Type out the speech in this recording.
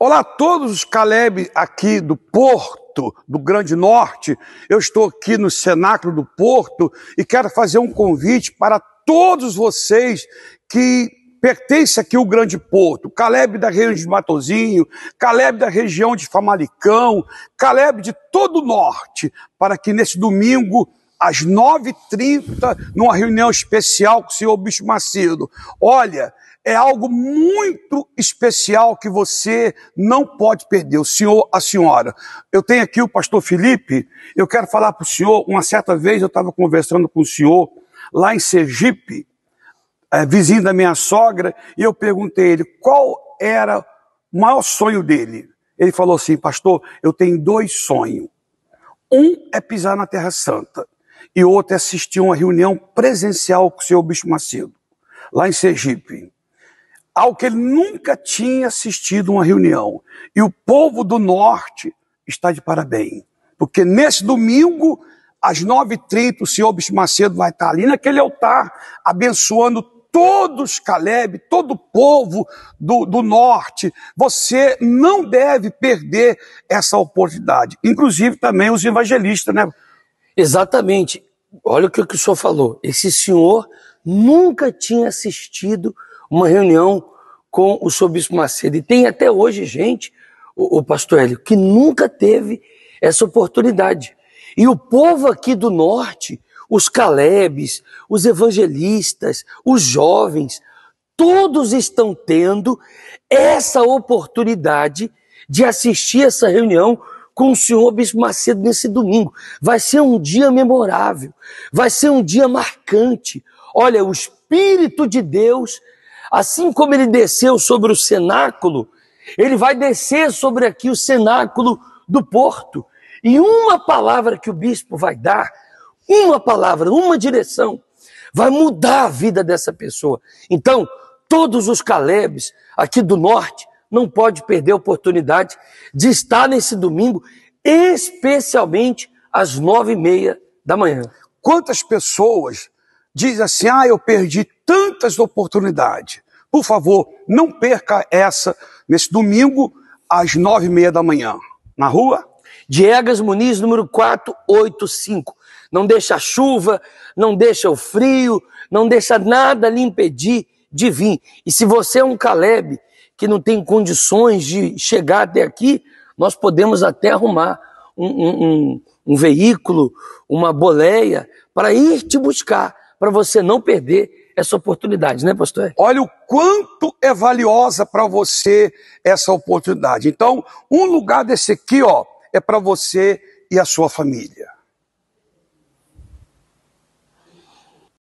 Olá a todos os Caleb aqui do Porto, do Grande Norte. Eu estou aqui no Cenáculo do Porto e quero fazer um convite para todos vocês que pertencem aqui o Grande Porto, Caleb da região de Matozinho, Caleb da região de Famalicão, Caleb de todo o norte, para que nesse domingo, às 9h30, numa reunião especial com o senhor Bispo Macedo. Olha, é algo muito especial que você não pode perder, o senhor, a senhora. Eu tenho aqui o pastor Felipe, eu quero falar para o senhor, uma certa vez eu estava conversando com o senhor lá em Sergipe, é, vizinho da minha sogra, e eu perguntei a ele qual era o maior sonho dele. Ele falou assim, pastor, eu tenho dois sonhos. Um é pisar na Terra Santa e outro é assistir uma reunião presencial com o senhor Bispo Macedo, lá em Sergipe ao que ele nunca tinha assistido uma reunião. E o povo do norte está de parabéns, porque nesse domingo, às 9h30, o senhor Bispo Macedo vai estar ali naquele altar, abençoando todos, Caleb, todo o povo do, do norte. Você não deve perder essa oportunidade, inclusive também os evangelistas, né? Exatamente. Olha o que o senhor falou. Esse senhor nunca tinha assistido uma reunião com o Sobispo Macedo. E tem até hoje gente, o, o pastor Hélio, que nunca teve essa oportunidade. E o povo aqui do norte, os Calebes, os evangelistas, os jovens, todos estão tendo essa oportunidade de assistir essa reunião com o senhor Bispo Macedo nesse domingo. Vai ser um dia memorável, vai ser um dia marcante. Olha, o Espírito de Deus Assim como ele desceu sobre o cenáculo, ele vai descer sobre aqui o cenáculo do porto. E uma palavra que o bispo vai dar, uma palavra, uma direção, vai mudar a vida dessa pessoa. Então, todos os Calebes aqui do norte não pode perder a oportunidade de estar nesse domingo, especialmente às nove e meia da manhã. Quantas pessoas dizem assim, ah, eu perdi tantas oportunidades. Por favor, não perca essa nesse domingo às nove e meia da manhã. Na rua? Diegas Muniz, número 485. Não deixa a chuva, não deixa o frio, não deixa nada lhe impedir de vir. E se você é um Caleb que não tem condições de chegar até aqui, nós podemos até arrumar um, um, um, um veículo, uma boleia, para ir te buscar, para você não perder essa oportunidade, né, pastor? Olha o quanto é valiosa para você essa oportunidade. Então, um lugar desse aqui, ó, é para você e a sua família.